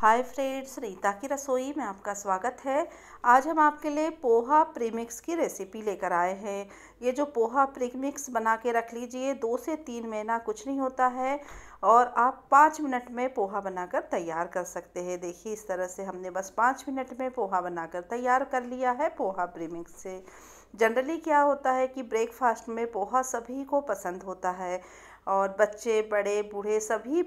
hi friends Rita की रसोई में आपका स्वागत है आज हम आपके लिए पोहा प्रीमिक्स की रेसिपी लेकर आए हैं ये जो पोहा प्रीमिक्स बना के रख लीजिए दो से तीन महीना कुछ नहीं होता है और आप पाँच मिनट में पोहा बनाकर तैयार कर सकते हैं देखिए इस तरह से हमने बस पाँच मिनट में पोहा बनाकर तैयार कर लिया है पोहा प्रीमिक्स से जनरली क्या होता है कि ब्रेकफास्ट में पोहा सभी को पसंद होता है और बच्चे बड़े बूढ़े सभी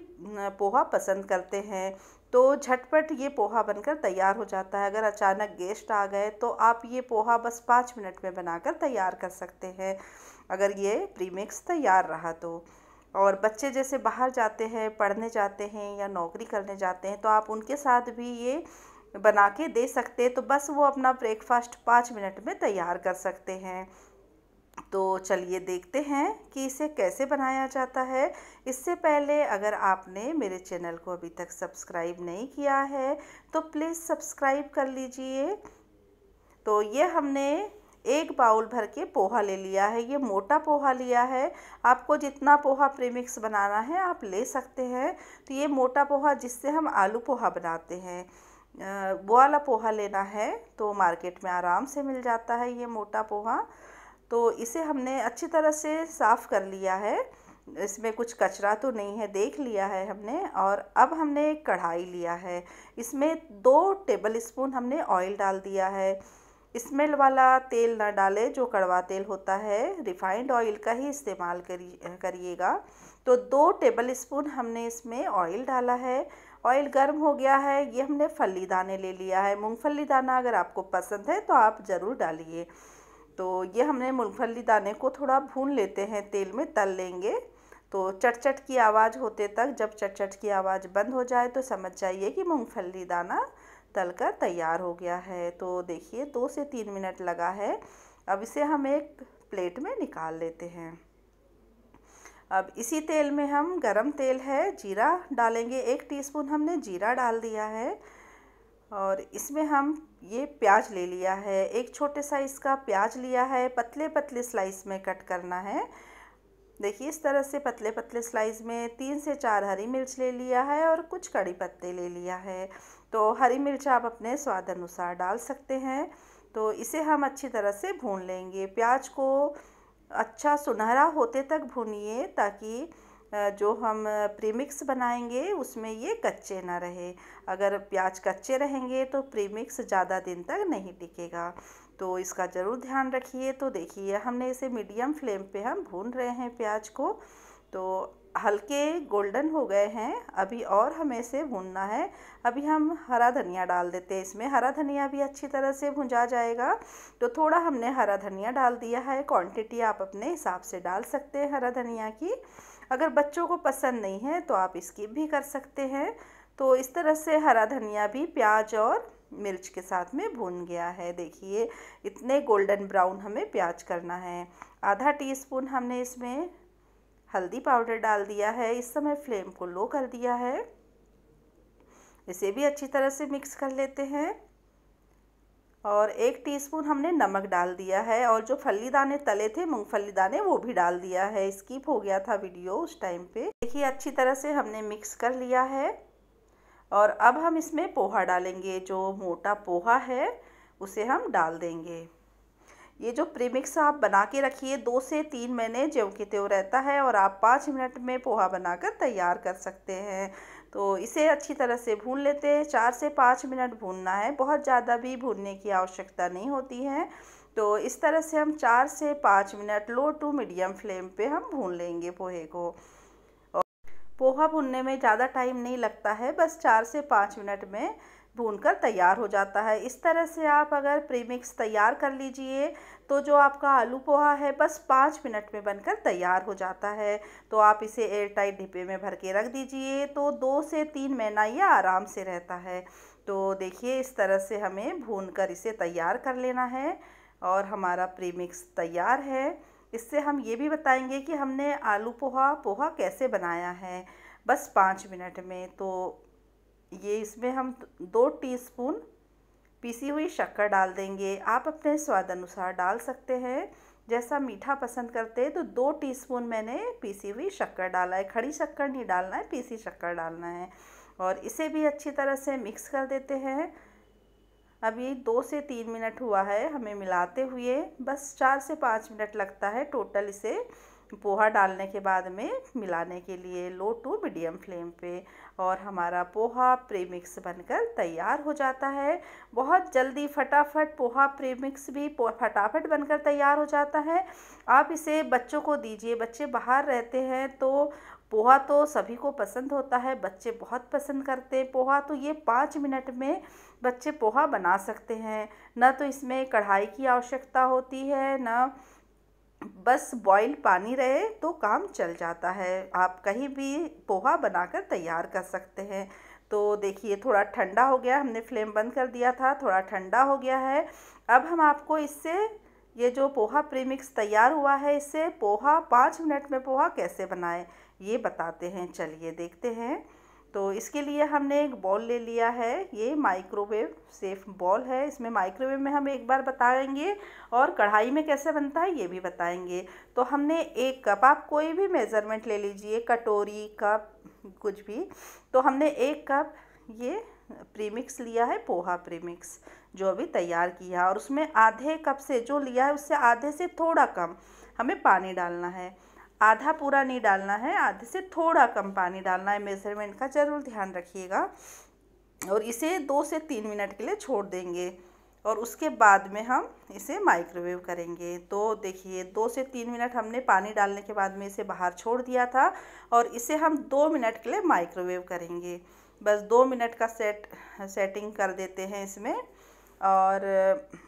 पोहा पसंद करते हैं तो झटपट ये पोहा बनकर तैयार हो जाता है अगर अचानक गेस्ट आ गए तो आप ये पोहा बस पाँच मिनट में बनाकर तैयार कर सकते हैं अगर ये प्रीमिक्स तैयार रहा तो और बच्चे जैसे बाहर जाते हैं पढ़ने जाते हैं या नौकरी करने जाते हैं तो आप उनके साथ भी ये बना के दे सकते हैं तो बस वो अपना ब्रेकफास्ट पाँच मिनट में तैयार कर सकते हैं तो चलिए देखते हैं कि इसे कैसे बनाया जाता है इससे पहले अगर आपने मेरे चैनल को अभी तक सब्सक्राइब नहीं किया है तो प्लीज़ सब्सक्राइब कर लीजिए तो ये हमने एक बाउल भर के पोहा ले लिया है ये मोटा पोहा लिया है आपको जितना पोहा प्रीमिक्स बनाना है आप ले सकते हैं तो ये मोटा पोहा जिससे हम आलू पोहा बनाते हैं वो वाला पोहा लेना है तो मार्केट में आराम से मिल जाता है ये मोटा पोहा तो इसे हमने अच्छी तरह से साफ़ कर लिया है इसमें कुछ कचरा तो नहीं है देख लिया है हमने और अब हमने कढ़ाई लिया है इसमें दो टेबल स्पून हमने ऑयल डाल दिया है स्मेल वाला तेल ना डालें जो कड़वा तेल होता है रिफाइंड ऑयल का ही इस्तेमाल करिएगा तो दो टेबल स्पून हमने इसमें ऑयल डाला है ऑयल गर्म हो गया है ये हमने फली दाने ले लिया है मूंगफली दाना अगर आपको पसंद है तो आप ज़रूर डालिए तो ये हमने मूँगफली दाने को थोड़ा भून लेते हैं तेल में तल लेंगे तो चटचट की आवाज़ होते तक जब चटचट की आवाज़ बंद हो जाए तो समझ जाइए कि मूँगफली दाना तल कर तैयार हो गया है तो देखिए दो से तीन मिनट लगा है अब इसे हम एक प्लेट में निकाल लेते हैं अब इसी तेल में हम गरम तेल है जीरा डालेंगे एक टीस्पून हमने जीरा डाल दिया है और इसमें हम ये प्याज ले लिया है एक छोटे साइज़ का प्याज लिया है पतले पतले स्लाइस में कट करना है देखिए इस तरह से पतले पतले स्लाइस में तीन से चार हरी मिर्च ले लिया है और कुछ कड़ी पत्ते ले लिया है तो हरी मिर्च आप अपने स्वाद अनुसार डाल सकते हैं तो इसे हम अच्छी तरह से भून लेंगे प्याज को अच्छा सुनहरा होते तक भूनिए ताकि जो हम प्रीमिक्स बनाएंगे उसमें ये कच्चे ना रहे अगर प्याज कच्चे रहेंगे तो प्रीमिक्स ज़्यादा दिन तक नहीं टिकेगा तो इसका ज़रूर ध्यान रखिए तो देखिए हमने इसे मीडियम फ्लेम पे हम भून रहे हैं प्याज को तो हल्के गोल्डन हो गए हैं अभी और हमें इसे भूनना है अभी हम हरा धनिया डाल देते हैं इसमें हरा धनिया भी अच्छी तरह से भुंजा जाएगा तो थोड़ा हमने हरा धनिया डाल दिया है क्वांटिटी आप अपने हिसाब से डाल सकते हैं हरा धनिया की अगर बच्चों को पसंद नहीं है तो आप स्किप भी कर सकते हैं तो इस तरह से हरा धनिया भी प्याज और मिर्च के साथ में भून गया है देखिए इतने गोल्डन ब्राउन हमें प्याज करना है आधा टीस्पून हमने इसमें हल्दी पाउडर डाल दिया है इस समय फ्लेम को लो कर दिया है इसे भी अच्छी तरह से मिक्स कर लेते हैं और एक टीस्पून हमने नमक डाल दिया है और जो फली दाने तले थे मूंगफली दाने वो भी डाल दिया है स्किप हो गया था वीडियो उस टाइम पे देखिए अच्छी तरह से हमने मिक्स कर लिया है और अब हम इसमें पोहा डालेंगे जो मोटा पोहा है उसे हम डाल देंगे ये जो प्रीमिक्स आप बना के रखिए दो से तीन महीने ज्यों के त्यों रहता है और आप पाँच मिनट में पोहा बनाकर तैयार कर सकते हैं तो इसे अच्छी तरह से भून लेते हैं चार से पाँच मिनट भूनना है बहुत ज़्यादा भी भूनने की आवश्यकता नहीं होती है तो इस तरह से हम चार से पाँच minute low to medium flame पे हम भून लेंगे पोहे को पोहा भूनने में ज़्यादा टाइम नहीं लगता है बस चार से पाँच मिनट में भूनकर तैयार हो जाता है इस तरह से आप अगर प्रीमिक्स तैयार कर लीजिए तो जो आपका आलू पोहा है बस पाँच मिनट में बनकर तैयार हो जाता है तो आप इसे एयर टाइट डिब्बे में भर के रख दीजिए तो दो से तीन महीना ये आराम से रहता है तो देखिए इस तरह से हमें भून कर इसे तैयार कर लेना है और हमारा प्रीमिक्स तैयार है इससे हम ये भी बताएंगे कि हमने आलू पोहा पोहा कैसे बनाया है बस पाँच मिनट में तो ये इसमें हम दो टीस्पून पीसी हुई शक्कर डाल देंगे आप अपने स्वाद अनुसार डाल सकते हैं जैसा मीठा पसंद करते हैं तो दो टीस्पून मैंने पीसी हुई शक्कर डाला है खड़ी शक्कर नहीं डालना है पीसी शक्कर डालना है और इसे भी अच्छी तरह से मिक्स कर देते हैं अभी दो से तीन मिनट हुआ है हमें मिलाते हुए बस चार से पाँच मिनट लगता है टोटल इसे पोहा डालने के बाद में मिलाने के लिए लो टू मीडियम फ्लेम पे और हमारा पोहा प्रीमिक्स बनकर तैयार हो जाता है बहुत जल्दी फटाफट पोहा प्रीमिक्स भी फटाफट बनकर तैयार हो जाता है आप इसे बच्चों को दीजिए बच्चे बाहर रहते हैं तो पोहा तो सभी को पसंद होता है बच्चे बहुत पसंद करते हैं पोहा तो ये पाँच मिनट में बच्चे पोहा बना सकते हैं ना तो इसमें कढ़ाई की आवश्यकता होती है ना बस बॉईल पानी रहे तो काम चल जाता है आप कहीं भी पोहा बनाकर तैयार कर सकते हैं तो देखिए थोड़ा ठंडा हो गया हमने फ्लेम बंद कर दिया था थोड़ा ठंडा हो गया है अब हम आपको इससे ये जो पोहा प्रीमिक्स तैयार हुआ है इससे पोहा पाँच मिनट में पोहा कैसे बनाएं ये बताते हैं चलिए देखते हैं तो इसके लिए हमने एक बॉल ले लिया है ये माइक्रोवेव सेफ बॉल है इसमें माइक्रोवेव में हम एक बार बताएंगे और कढ़ाई में कैसे बनता है ये भी बताएंगे तो हमने एक कप आप कोई भी मेज़रमेंट ले लीजिए कटोरी कप कुछ भी तो हमने एक कप ये प्रीमिक्स लिया है पोहा प्रीमिक्स जो अभी तैयार किया और उसमें आधे कप से जो लिया है उससे आधे से थोड़ा कम हमें पानी डालना है आधा पूरा नहीं डालना है आधे से थोड़ा कम पानी डालना है मेज़रमेंट का ज़रूर ध्यान रखिएगा और इसे दो से तीन मिनट के लिए छोड़ देंगे और उसके बाद में हम इसे माइक्रोवेव करेंगे तो देखिए दो से तीन मिनट हमने पानी डालने के बाद में इसे बाहर छोड़ दिया था और इसे हम दो मिनट के लिए माइक्रोवेव करेंगे बस दो मिनट का सेट सेटिंग कर देते हैं इसमें और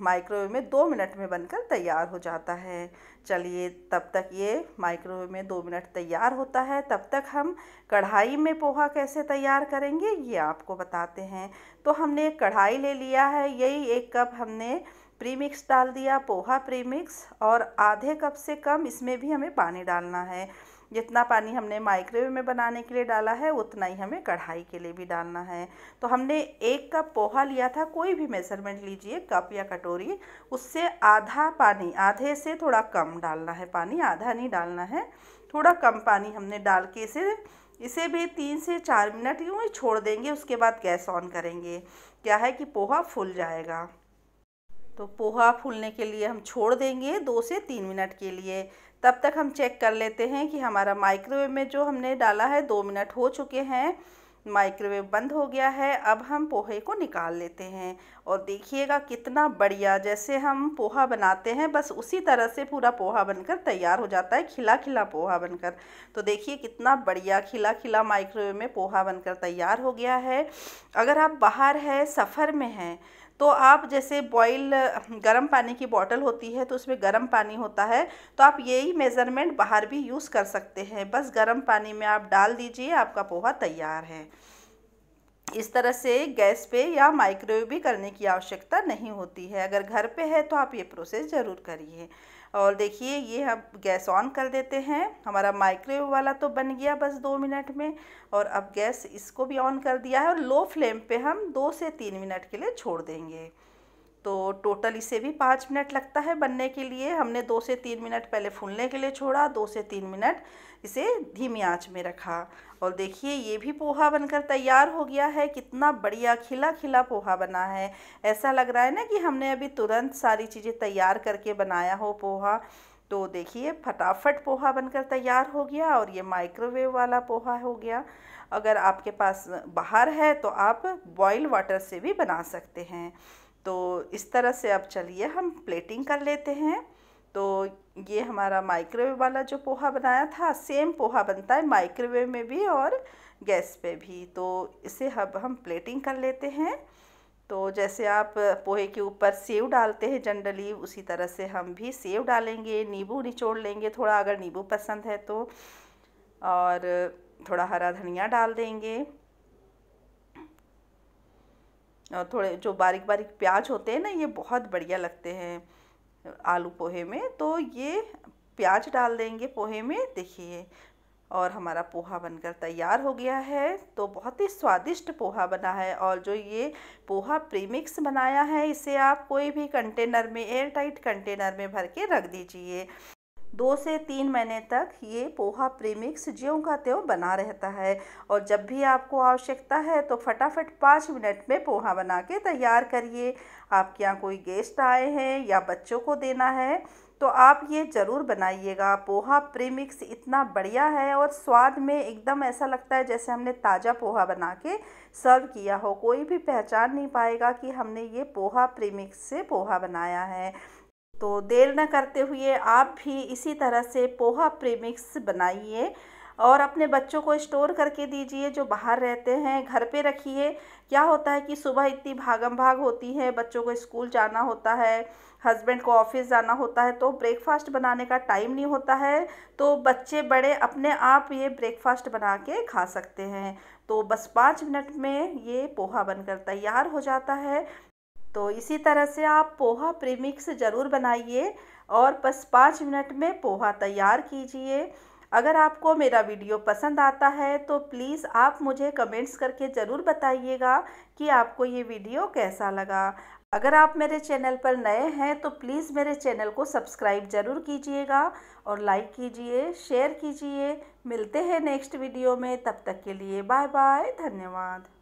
माइक्रोवेव में दो मिनट में बनकर तैयार हो जाता है चलिए तब तक ये माइक्रोवेव में दो मिनट तैयार होता है तब तक हम कढ़ाई में पोहा कैसे तैयार करेंगे ये आपको बताते हैं तो हमने एक कढ़ाई ले लिया है यही एक कप हमने प्रीमिक्स डाल दिया पोहा प्रीमिक्स और आधे कप से कम इसमें भी हमें पानी डालना है जितना पानी हमने माइक्रोवेव में बनाने के लिए डाला है उतना ही हमें कढ़ाई के लिए भी डालना है तो हमने एक कप पोहा लिया था कोई भी मेज़रमेंट लीजिए कप या कटोरी उससे आधा पानी आधे से थोड़ा कम डालना है पानी आधा नहीं डालना है थोड़ा कम पानी हमने डाल के इसे इसे भी तीन से चार मिनट यूँ ही छोड़ देंगे उसके बाद गैस ऑन करेंगे क्या है कि पोहा फूल जाएगा तो पोहा फूलने के लिए हम छोड़ देंगे दो से तीन मिनट के लिए तब तक हम चेक कर लेते हैं कि हमारा माइक्रोवेव में जो हमने डाला है दो मिनट हो चुके हैं माइक्रोवेव बंद हो गया है अब हम पोहे को निकाल लेते हैं और देखिएगा कितना बढ़िया जैसे हम पोहा बनाते हैं बस उसी तरह से पूरा पोहा बनकर तैयार हो जाता है खिला खिला पोहा बनकर तो देखिए कितना बढ़िया खिला खिला माइक्रोवेव में पोहा बनकर तैयार हो गया है अगर आप बाहर है सफ़र में हैं तो आप जैसे बॉईल गर्म पानी की बॉटल होती है तो उसमें गर्म पानी होता है तो आप यही मेज़रमेंट बाहर भी यूज़ कर सकते हैं बस गर्म पानी में आप डाल दीजिए आपका पोहा तैयार है इस तरह से गैस पे या माइक्रोवेव भी करने की आवश्यकता नहीं होती है अगर घर पे है तो आप ये प्रोसेस ज़रूर करिए और देखिए ये हम गैस ऑन कर देते हैं हमारा माइक्रोवेव वाला तो बन गया बस दो मिनट में और अब गैस इसको भी ऑन कर दिया है और लो फ्लेम पे हम दो से तीन मिनट के लिए छोड़ देंगे तो टोटल इसे भी पाँच मिनट लगता है बनने के लिए हमने दो से तीन मिनट पहले फूलने के लिए छोड़ा दो से तीन मिनट इसे धीमी आंच में रखा और देखिए ये भी पोहा बनकर तैयार हो गया है कितना बढ़िया खिला खिला पोहा बना है ऐसा लग रहा है ना कि हमने अभी तुरंत सारी चीज़ें तैयार करके बनाया हो पोहा तो देखिए फटाफट पोहा बनकर तैयार हो गया और ये माइक्रोवेव वाला पोहा हो गया अगर आपके पास बाहर है तो आप बॉयल वाटर से भी बना सकते हैं तो इस तरह से अब चलिए हम प्लेटिंग कर लेते हैं तो ये हमारा माइक्रोवेव वाला जो पोहा बनाया था सेम पोहा बनता है माइक्रोवेव में भी और गैस पे भी तो इसे अब हम प्लेटिंग कर लेते हैं तो जैसे आप पोहे के ऊपर सेव डालते हैं जनरली उसी तरह से हम भी सेव डालेंगे नींबू निचोड़ लेंगे थोड़ा अगर नींबू पसंद है तो और थोड़ा हरा धनिया डाल देंगे थोड़े जो बारीक बारीक प्याज होते हैं ना ये बहुत बढ़िया लगते हैं आलू पोहे में तो ये प्याज डाल देंगे पोहे में देखिए और हमारा पोहा बनकर तैयार हो गया है तो बहुत ही स्वादिष्ट पोहा बना है और जो ये पोहा प्रीमिक्स बनाया है इसे आप कोई भी कंटेनर में एयर टाइट कंटेनर में भर के रख दीजिए दो से तीन महीने तक ये पोहा प्रीमिक्स ज्यों का त्यों बना रहता है और जब भी आपको आवश्यकता है तो फटाफट पाँच मिनट में पोहा बना के तैयार करिए आपके यहाँ कोई गेस्ट आए हैं या बच्चों को देना है तो आप ये ज़रूर बनाइएगा पोहा प्रीमिक्स इतना बढ़िया है और स्वाद में एकदम ऐसा लगता है जैसे हमने ताज़ा पोहा बना के सर्व किया हो कोई भी पहचान नहीं पाएगा कि हमने ये पोहा प्रीमिक्स से पोहा बनाया है तो देर न करते हुए आप भी इसी तरह से पोहा प्रीमिक्स बनाइए और अपने बच्चों को स्टोर करके दीजिए जो बाहर रहते हैं घर पे रखिए क्या होता है कि सुबह इतनी भागम भाग होती है बच्चों को स्कूल जाना होता है हस्बैंड को ऑफिस जाना होता है तो ब्रेकफास्ट बनाने का टाइम नहीं होता है तो बच्चे बड़े अपने आप ये ब्रेकफास्ट बना के खा सकते हैं तो बस पाँच मिनट में ये पोहा बनकर तैयार हो जाता है तो इसी तरह से आप पोहा प्रीमिक्स ज़रूर बनाइए और बस पाँच मिनट में पोहा तैयार कीजिए अगर आपको मेरा वीडियो पसंद आता है तो प्लीज़ आप मुझे कमेंट्स करके ज़रूर बताइएगा कि आपको ये वीडियो कैसा लगा अगर आप मेरे चैनल पर नए हैं तो प्लीज़ मेरे चैनल को सब्सक्राइब ज़रूर कीजिएगा और लाइक कीजिए शेयर कीजिए मिलते हैं नेक्स्ट वीडियो में तब तक के लिए बाय बाय धन्यवाद